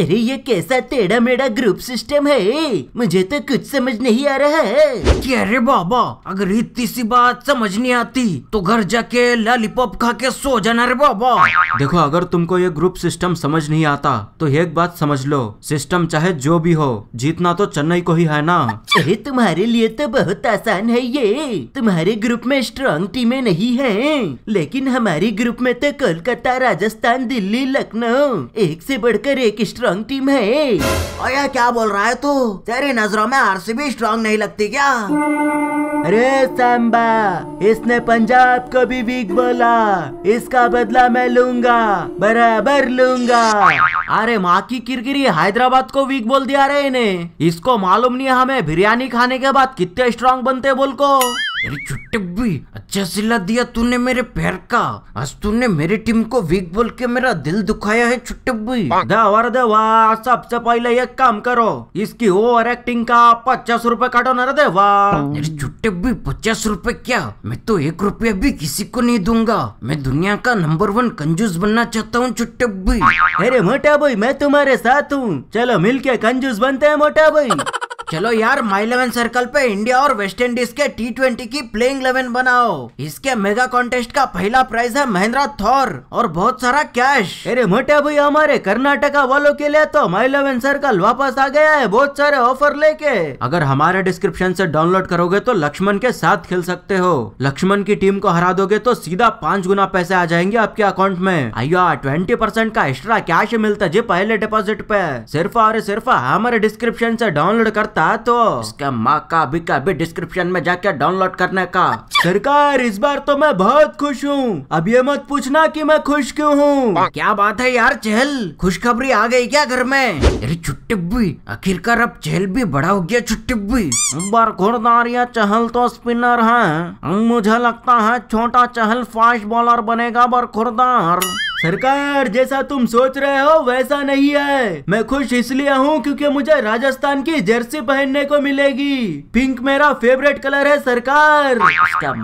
अरे ये कैसा टेढ़ा मेढ़ा ग्रुप सिस्टम है मुझे तो कुछ समझ नहीं आ रहा है क्या बाबा अगर इतनी सी बात समझ नहीं आती तो घर जाके लॉलीपॉप खा के सो जाना रे बाबा देखो अगर तुमको ये ग्रुप सिस्टम समझ नहीं आता तो एक बात समझ लो सिस्टम चाहे जो भी हो जीतना तो चेन्नई को ही है ना अरे तुम्हारे लिए तो बहुत आसान है ये तुम्हारे ग्रुप में स्ट्रॉन्ग टीमें नहीं है लेकिन हमारे ग्रुप में तो कोलकाता राजस्थान दिल्ली लखनऊ एक से बढ़कर एक स्ट्रॉन्ग टीम है अरे क्या बोल रहा है तू तेरी नजरों में आरसीबी स्ट्रॉन्ग नहीं लगती क्या अरे सांबा इसने पंजाब को भी वीक बोला इसका बदला मैं लूंगा बराबर लूंगा अरे माँ की किरकिरी हैदराबाद को वीक बोल दिया रे इन्हें इसको मालूम नहीं हमें बिरयानी खाने के बाद कितने स्ट्रांग बनते बोल को अरे अच्छा सिला दिया तूने मेरे पैर का आज तूने मेरी टीम को वीक बोल के मेरा दिल दुखाया है चुट्टी सबसे पहले एक काम करो इसकी ओवर एक्टिंग का पचास रूपए काटो ना दे अरे चुट्टी पचास रूपए क्या मैं तो एक रुपया भी किसी को नहीं दूंगा मैं दुनिया का नंबर वन कंजूस बनना चाहता हूँ चुट्टी अरे मोटा भाई मैं तुम्हारे साथ हूँ चलो मिल के कंजूस बनते हैं मोटा भाई चलो यार माई इलेवन सर्कल पे इंडिया और वेस्ट इंडीज के टी ट्वेंटी की प्लेइंग इलेवन बनाओ इसके मेगा कॉन्टेस्ट का पहला प्राइज है महिंद्रा थॉर और बहुत सारा कैश अरे मोटे भाई हमारे कर्नाटका वालों के लिए तो माई इलेवन सर्कल वापस आ गया है बहुत सारे ऑफर लेके अगर हमारे डिस्क्रिप्शन से डाउनलोड करोगे तो लक्ष्मण के साथ खेल सकते हो लक्ष्मण की टीम को हरा दोगे तो सीधा पांच गुना पैसे आ जाएंगे आपके अकाउंट में आइयो ट्वेंटी परसेंट का एक्स्ट्रा कैश मिलता जी पहले डिपोजिट पे सिर्फ और सिर्फ हमारे डिस्क्रिप्शन से डाउनलोड करते पता तो इसके माँ का भी का भी डिस्क्रिप्शन में जाके डाउनलोड करने का सरकार इस बार तो मैं बहुत खुश हूँ अब ये मत पूछना कि मैं खुश क्यों हूँ क्या बात है यार चहल खुशखबरी आ गई क्या घर में अरे छुट्टिब्बी आखिरकार अब चहल भी बड़ा हो गया छुट्टिब्बी बार या चहल तो स्पिनर है मुझे लगता है छोटा चहल फास्ट बॉलर बनेगा बार खुरदार सरकार जैसा तुम सोच रहे हो वैसा नहीं है मैं खुश इसलिए हूँ क्योंकि मुझे राजस्थान की जर्सी पहनने को मिलेगी पिंक मेरा फेवरेट कलर है सरकार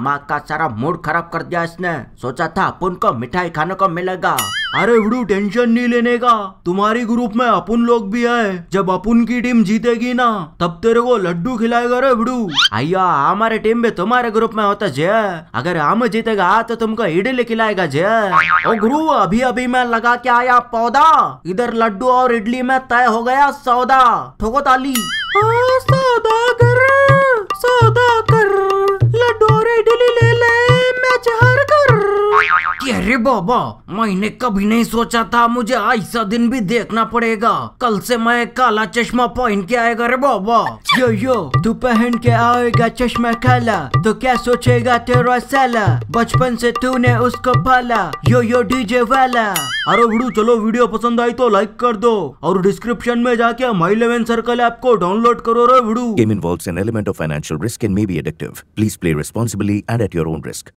माँ का सारा मूड खराब कर दिया इसने सोचा था अपन को मिठाई खाने को मिलेगा अरे बुड़ू टेंशन नहीं लेने का तुम्हारी ग्रुप में अपुन लोग भी है जब अपुन की टीम जीतेगी ना तब तेरे को लड्डू खिलाएगा रे बुडू अय्या हमारे टीम में तुम्हारे ग्रुप में होता जय अगर हम जीतेगा तो तुमको इडली खिलाएगा जय ओ गुरु अभी अभी मैं लगा के आया पौधा इधर लड्डू और इडली में तय हो गया सौदा ठोको ताली हाँ, सौदा कर सौदा कर अरे बाबा मैंने कभी नहीं सोचा था मुझे ऐसा दिन भी देखना पड़ेगा कल से मैं काला चश्मा पहन के आएगा अरे बाबा यो यो तू पहन के आएगा चश्मा काला तो क्या सोचेगा तेरा साला बचपन से तूने उसको पाला यो यो डीजे वाला अरे वीडियो चलो वीडियो पसंद आई तो लाइक कर दो और डिस्क्रिप्शन में जाके माई इलेवन सर्कल ऐप को डाउनलोड करो रे video game involves an element of financial risk and may be addictive please play responsibly and at your own risk